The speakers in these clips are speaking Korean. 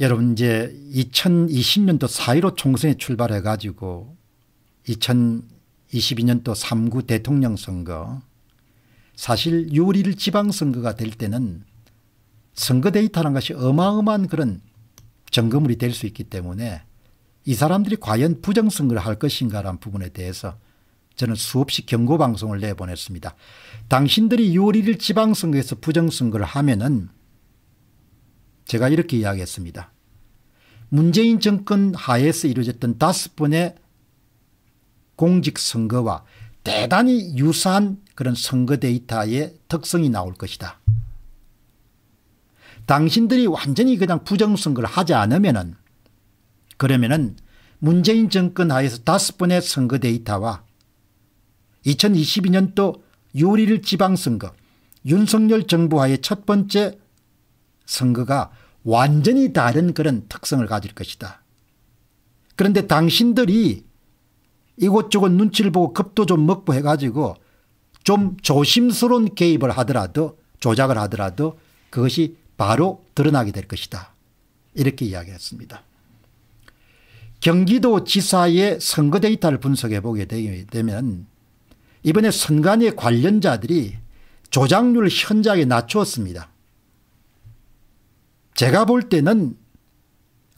여러분 이제 2020년도 4.15 총선에 출발해 가지고 2022년도 3구 대통령 선거 사실 6월 1일 지방선거가 될 때는 선거 데이터라는 것이 어마어마한 그런 점검물이 될 수 있기 때문에 이 사람들이 과연 부정선거를 할 것인가라는 부분에 대해서 저는 수없이 경고방송을 내보냈습니다. 당신들이 6월 1일 지방선거에서 부정선거를 하면은 제가 이렇게 이야기했습니다. 문재인 정권 하에서 이루어졌던 다섯 번의 공직선거와 대단히 유사한 그런 선거 데이터의 특성이 나올 것이다. 당신들이 완전히 그냥 부정선거를 하지 않으면은 그러면은 문재인 정권 하에서 다섯 번의 선거 데이터와 2022년도 6월 1일 지방선거 윤석열 정부 하의 첫 번째 선거가 완전히 다른 그런 특성을 가질 것이다. 그런데 당신들이 이곳저곳 눈치를 보고 급도좀 먹고 해가지고 좀 조심스러운 개입을 하더라도 조작을 하더라도 그것이 바로 드러나게 될 것이다. 이렇게 이야기했습니다. 경기도 지사의 선거 데이터를 분석해 보게 되면 이번에 선관위 관련자들이 조작률 현저하게 낮추었습니다. 제가 볼 때는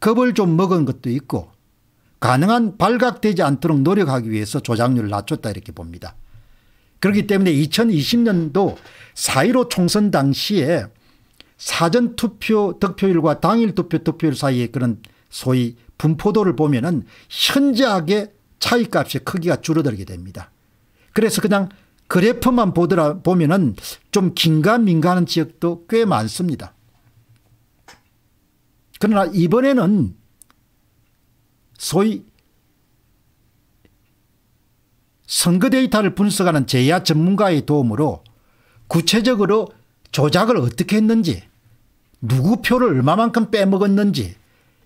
겁을 좀 먹은 것도 있고 가능한 발각되지 않도록 노력하기 위해서 조작률을 낮췄다 이렇게 봅니다. 그렇기 때문에 2020년도 4.15 총선 당시에 사전투표 득표율과 당일 투표 득표율 사이에 그런 소위 분포도를 보면 은 현저하게 차이값의 크기가 줄어들게 됩니다. 그래서 그냥 그래프만 보더라 보면 은좀 긴가민가하는 지역도 꽤 많습니다. 그러나 이번에는 소위 선거 데이터를 분석하는 제야 전문가의 도움으로 구체적으로 조작을 어떻게 했는지 누구 표를 얼마만큼 빼먹었는지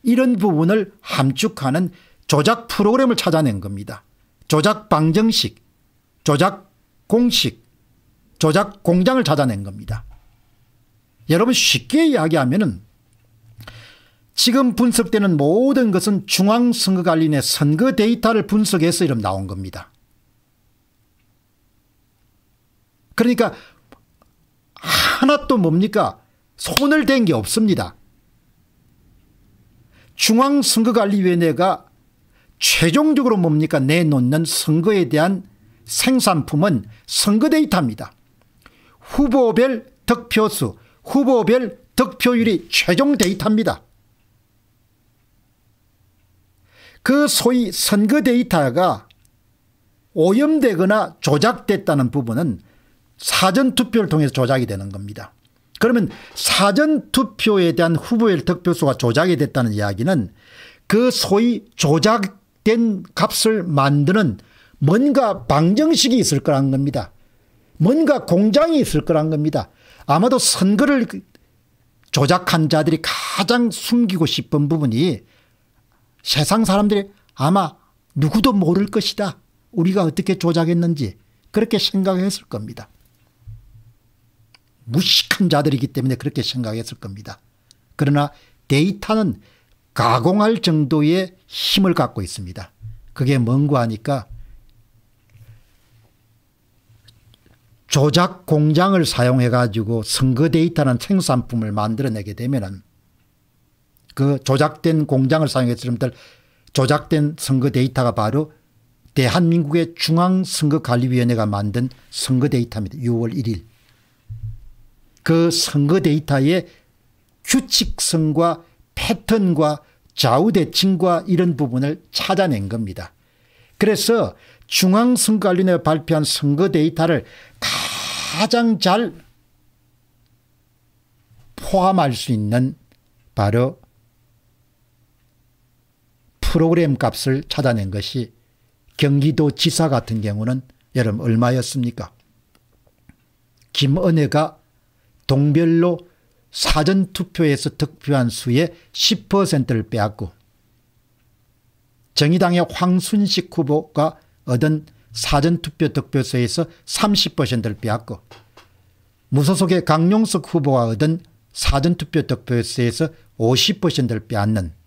이런 부분을 함축하는 조작 프로그램을 찾아낸 겁니다. 조작 방정식, 조작 공식, 조작 공장을 찾아낸 겁니다. 여러분 쉽게 이야기하면 지금 분석되는 모든 것은 중앙선거관리인의 선거 데이터를 분석해서 이름 나온 겁니다. 그러니까 하나 또 뭡니까? 손을 댄 게 없습니다. 중앙선거관리위원회가 최종적으로 뭡니까? 내놓는 선거에 대한 생산품은 선거 데이터입니다. 후보별 득표수, 후보별 득표율이 최종 데이터입니다. 그 소위 선거 데이터가 오염되거나 조작됐다는 부분은 사전투표를 통해서 조작이 되는 겁니다. 그러면 사전투표에 대한 후보의 득표수가 조작이 됐다는 이야기는 그 소위 조작된 값을 만드는 뭔가 방정식이 있을 거란 겁니다. 뭔가 공장이 있을 거란 겁니다. 아마도 선거를 조작한 자들이 가장 숨기고 싶은 부분이 세상 사람들이 아마 누구도 모를 것이다. 우리가 어떻게 조작했는지 그렇게 생각했을 겁니다. 무식한 자들이기 때문에 그렇게 생각했을 겁니다. 그러나 데이터는 가공할 정도의 힘을 갖고 있습니다. 그게 뭔고 하니까 조작 공장을 사용해 가지고 선거 데이터는 생산품을 만들어내게 되면 은그 조작된 공장을 사용했을 때 조작된 선거 데이터가 바로 대한민국의 중앙선거관리위원회가 만든 선거 데이터입니다. 6월 1일. 그 선거 데이터의 규칙성과 패턴과 좌우대칭과 이런 부분을 찾아낸 겁니다. 그래서 중앙선거관리위원회가 발표한 선거 데이터를 가장 잘 포함할 수 있는 바로 프로그램 값을 찾아낸 것이 경기도 지사 같은 경우는 여름 얼마였습니까? 김은혜가 동별로 사전투표에서 득표한 수의 10%를 빼앗고 정의당의 황순식 후보가 얻은 사전투표 득표수에서 30%를 빼앗고 무소속의 강용석 후보가 얻은 사전투표 득표수에서 50%를 빼앗는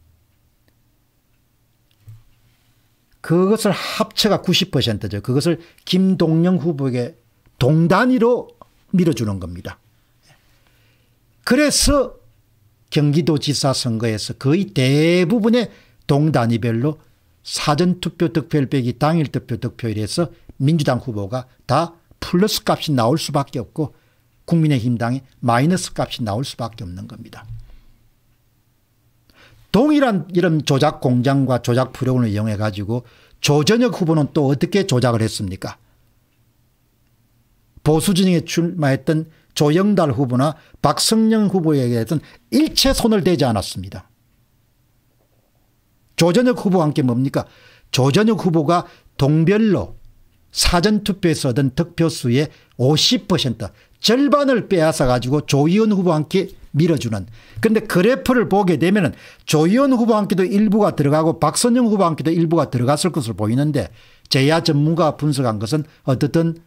그것을 합체가 90%죠. 그것을 김동영 후보에게 동단위로 밀어주는 겁니다. 그래서 경기도지사 선거에서 거의 대부분의 동단위별로 사전투표 득표율 빼기 당일 투표 득표율에서 민주당 후보가 다 플러스 값이 나올 수밖에 없고 국민의힘당이 마이너스 값이 나올 수밖에 없는 겁니다. 동일한 이런 조작 공장과 조작 프로그램을 이용해 가지고 조전혁 후보는 또 어떻게 조작을 했습니까? 보수진영에 출마했던 조영달 후보나 박성령 후보에게 했던 일체 손을 대지 않았습니다. 조전혁 후보와 함께 뭡니까? 조전혁 후보가 동별로 사전투표에서 얻은 득표수의 50% 절반을 빼앗아 가지고 조희연 후보와 함께 밀어주는. 그런데 그래프를 보게 되면 조희연 후보 한 끼도 일부가 들어가고 박선영 후보 한 끼도 일부가 들어갔을 것으로 보이는데 제야 전문가 분석한 것은 어떻든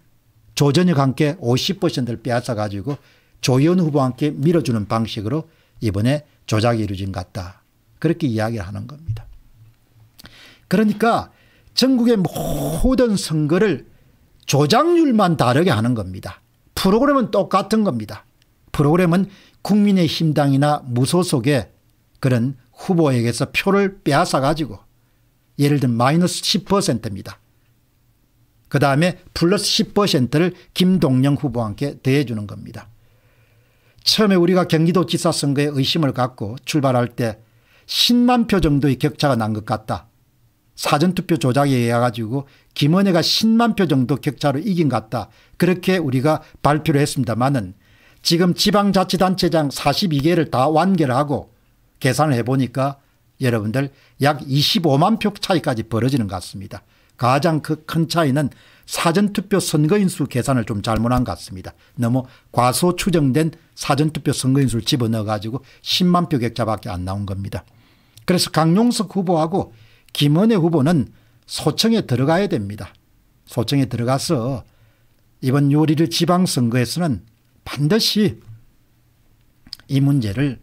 조전혁 함께 50%를 빼앗아 가지고 조희연 후보 함께 밀어주는 방식으로 이번에 조작이 이루어진 것 같다. 그렇게 이야기를 하는 겁니다. 그러니까 전국의 모든 선거를 조작률만 다르게 하는 겁니다. 프로그램은 똑같은 겁니다. 프로그램은 국민의힘당이나 무소속의 그런 후보에게서 표를 빼앗아 가지고 예를 들면 마이너스 10%입니다. 그 다음에 플러스 10%를 김동영 후보와 함께 대해주는 겁니다. 처음에 우리가 경기도지사 선거에 의심을 갖고 출발할 때 10만 표 정도의 격차가 난 것 같다. 사전투표 조작에 의해 가지고 김은혜가 10만 표 정도 격차로 이긴 것 같다. 그렇게 우리가 발표를 했습니다만은 지금 지방자치단체장 42개를 다 완결하고 계산을 해보니까 여러분들 약 25만 표 차이까지 벌어지는 것 같습니다. 가장 그 큰 차이는 사전투표 선거인수 계산을 좀 잘못한 것 같습니다. 너무 과소 추정된 사전투표 선거인수를 집어넣어 가지고 10만 표 격차밖에 안 나온 겁니다. 그래서 강용석 후보하고 김은혜 후보는 소청에 들어가야 됩니다. 소청에 들어가서 이번 요리를 지방선거에서는 반드시 이 문제를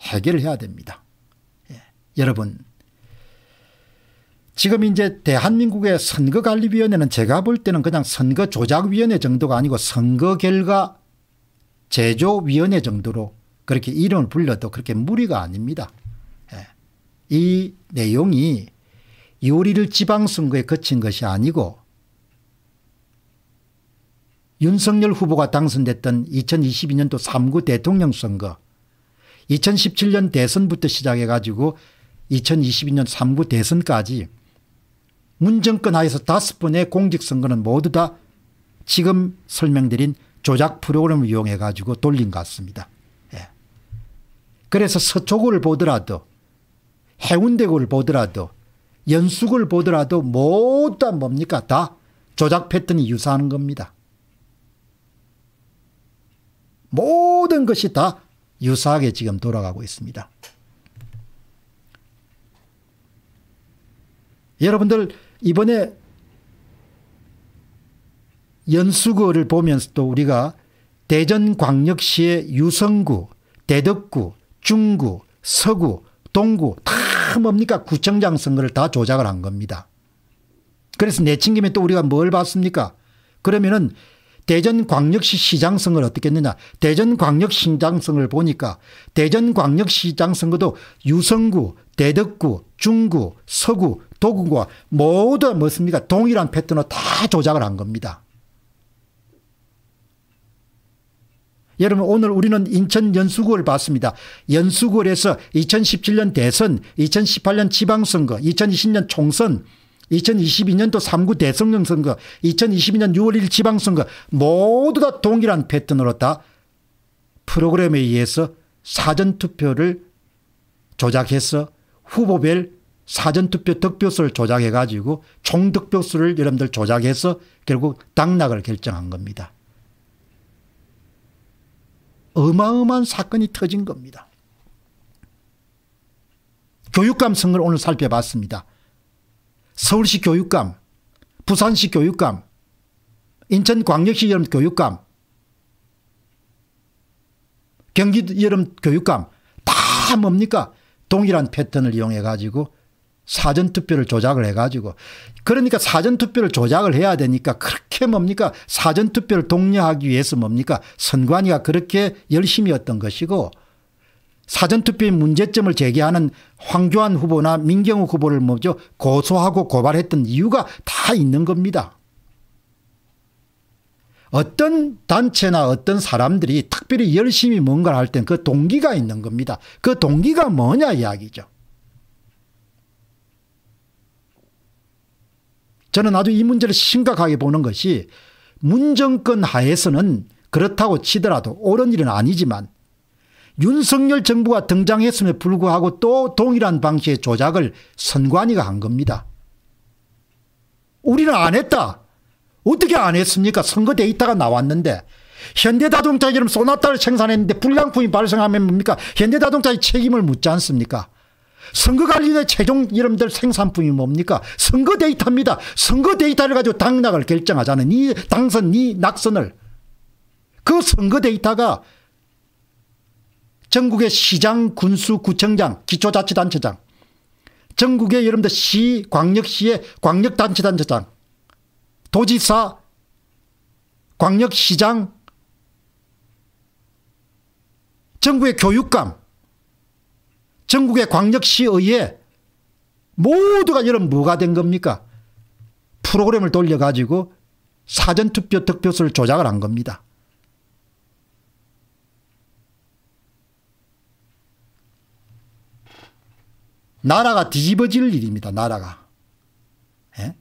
해결해야 됩니다. 예. 여러분 지금 이제 대한민국의 선거관리위원회는 제가 볼 때는 그냥 선거조작위원회 정도가 아니고 선거결과 제조위원회 정도로 그렇게 이름을 불려도 그렇게 무리가 아닙니다. 예. 이 내용이 6월 1 지방선거에 거친 것이 아니고 윤석열 후보가 당선됐던 2022년도 3구 대통령 선거 2017년 대선부터 시작해 가지고 2022년 3구 대선까지 문정권 하에서 다섯 번의 공직선거는 모두 다 지금 설명드린 조작 프로그램을 이용해 가지고 돌린 것 같습니다. 예. 그래서 서초구를 보더라도 해운대구를 보더라도 연수구를 보더라도 모두 다 뭡니까 다 조작 패턴이 유사한 겁니다. 모든 것이 다 유사하게 지금 돌아가고 있습니다. 여러분들 이번에 연수구를 보면서 또 우리가 대전광역시의 유성구, 대덕구, 중구, 서구, 동구 다 뭡니까 구청장 선거를 다 조작을 한 겁니다. 그래서 내친김에 또 우리가 뭘 봤습니까? 그러면은 대전광역시 시장선거를 어떻게 했느냐. 대전광역시장선거를 보니까 대전광역시장선거도 유성구, 대덕구, 중구, 서구, 도구구와 모두 뭡습니까? 동일한 패턴으로 다 조작을 한 겁니다. 여러분 오늘 우리는 인천 연수구를 봤습니다. 연수구에서 2017년 대선, 2018년 지방선거, 2020년 총선 2022년도 3구 대성령 선거, 2022년 6월 1일 지방선거 모두 다 동일한 패턴으로 다 프로그램에 의해서 사전투표를 조작해서 후보별 사전투표 득표수를 조작해 가지고 총득표수를 여러분들 조작해서 결국 당락을 결정한 겁니다. 어마어마한 사건이 터진 겁니다. 교육감 선거를 오늘 살펴봤습니다. 서울시 교육감, 부산시 교육감, 인천광역시 여름 교육감, 경기 여름 교육감 다 뭡니까? 동일한 패턴을 이용해 가지고 사전투표를 조작을 해 가지고 그러니까 사전투표를 조작을 해야 되니까 그렇게 뭡니까? 사전투표를 독려하기 위해서 뭡니까? 선관위가 그렇게 열심히 했던 것이고 사전투표의 문제점을 제기하는 황교안 후보나 민경욱 후보를 뭐죠 고소하고 고발했던 이유가 다 있는 겁니다. 어떤 단체나 어떤 사람들이 특별히 열심히 뭔가를 할 땐 그 동기가 있는 겁니다. 그 동기가 뭐냐 이야기죠. 저는 아주 이 문제를 심각하게 보는 것이 문정권 하에서는 그렇다고 치더라도 옳은 일은 아니지만 윤석열 정부가 등장했음에 불구하고 또 동일한 방식의 조작을 선관위가 한 겁니다. 우리는 안 했다. 어떻게 안 했습니까? 선거 데이터가 나왔는데 현대자동차처럼 소나타를 생산했는데 불량품이 발생하면 뭡니까? 현대자동차의 책임을 묻지 않습니까? 선거관리대 최종 이름들 생산품이 뭡니까? 선거 데이터입니다. 선거 데이터를 가지고 당락을 결정하자는 이 당선, 이 낙선을. 그 선거 데이터가 전국의 시장, 군수, 구청장, 기초자치단체장, 전국의 여러분들 시, 광역시의 광역단체단체장, 도지사, 광역시장, 전국의 교육감, 전국의 광역시의회 모두가 여러분 뭐가 된 겁니까? 프로그램을 돌려가지고 사전투표 득표수를 조작을 한 겁니다. 나라가 뒤집어질 일입니다. 나라가. 예?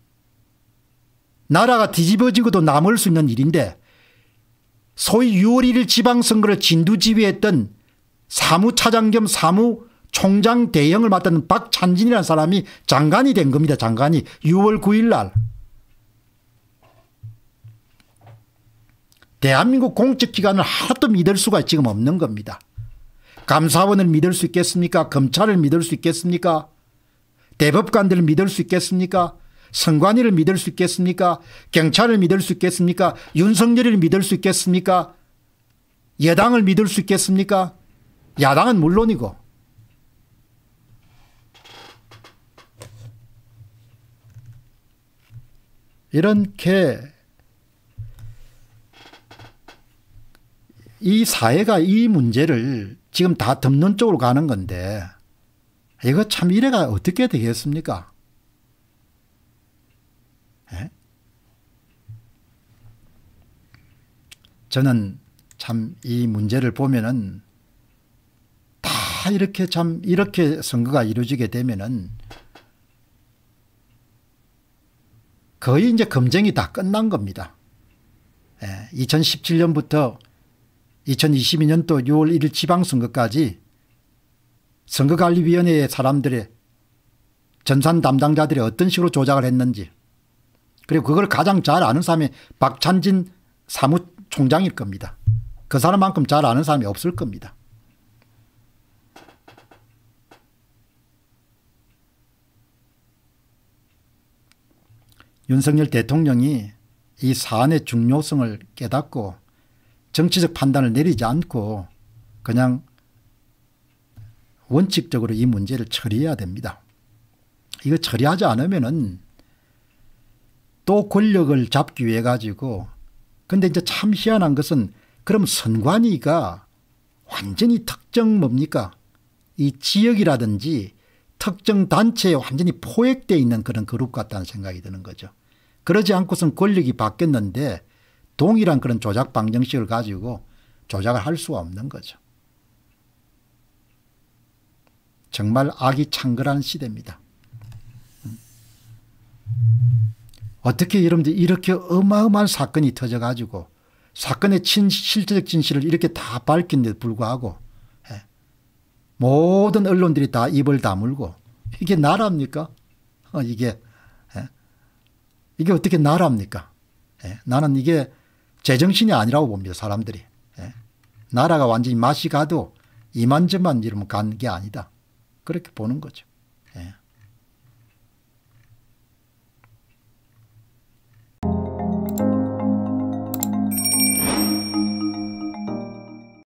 나라가 뒤집어지고도 남을 수 있는 일인데 소위 6월 1일 지방선거를 진두지휘했던 사무차장 겸 사무총장 대형을맡은 박찬진이라는 사람이 장관이 된 겁니다. 장관이 6월 9일 날. 대한민국 공적기관을 하나도 믿을 수가 지금 없는 겁니다. 감사원을 믿을 수 있겠습니까? 검찰을 믿을 수 있겠습니까? 대법관들을 믿을 수 있겠습니까? 선관위를 믿을 수 있겠습니까? 경찰을 믿을 수 있겠습니까? 윤석열을 믿을 수 있겠습니까? 여당을 믿을 수 있겠습니까? 야당은 물론이고 이렇게 이 사회가 이 문제를 지금 다 덮는 쪽으로 가는 건데 이거 참 이래가 어떻게 되겠습니까? 예? 저는 참 이 문제를 보면은 다 이렇게 참 이렇게 선거가 이루어지게 되면은 거의 이제 검증이 다 끝난 겁니다. 2017년부터 예, 2022년도 6월 1일 지방선거까지 선거관리위원회의 사람들의 전산 담당자들이 어떤 식으로 조작을 했는지 그리고 그걸 가장 잘 아는 사람이 박찬진 사무총장일 겁니다. 그 사람만큼 잘 아는 사람이 없을 겁니다. 윤석열 대통령이 이 사안의 중요성을 깨닫고 정치적 판단을 내리지 않고 그냥 원칙적으로 이 문제를 처리해야 됩니다. 이거 처리하지 않으면은 또 권력을 잡기 위해 가지고 근데 이제 참 희한한 것은 그럼 선관위가 완전히 특정 뭡니까? 이 지역이라든지 특정 단체에 완전히 포획되어 있는 그런 그룹 같다는 생각이 드는 거죠. 그러지 않고선 권력이 바뀌었는데 동일한 그런 조작 방정식을 가지고 조작을 할 수가 없는 거죠. 정말 악이 창궐한 시대입니다. 음. 어떻게 여러분들 이렇게 어마어마한 사건이 터져가지고 사건의 친, 실제적 진실을 이렇게 다 밝힌 데 불구하고 예. 모든 언론들이 다 입을 다물고 이게 나라입니까? 어, 이게 예. 이게 어떻게 나라입니까? 예. 나는 이게 제정신이 아니라고 봅니다. 사람들이. 예. 나라가 완전히 맛이 가도 이만저만 이러면 간 게 아니다. 그렇게 보는 거죠.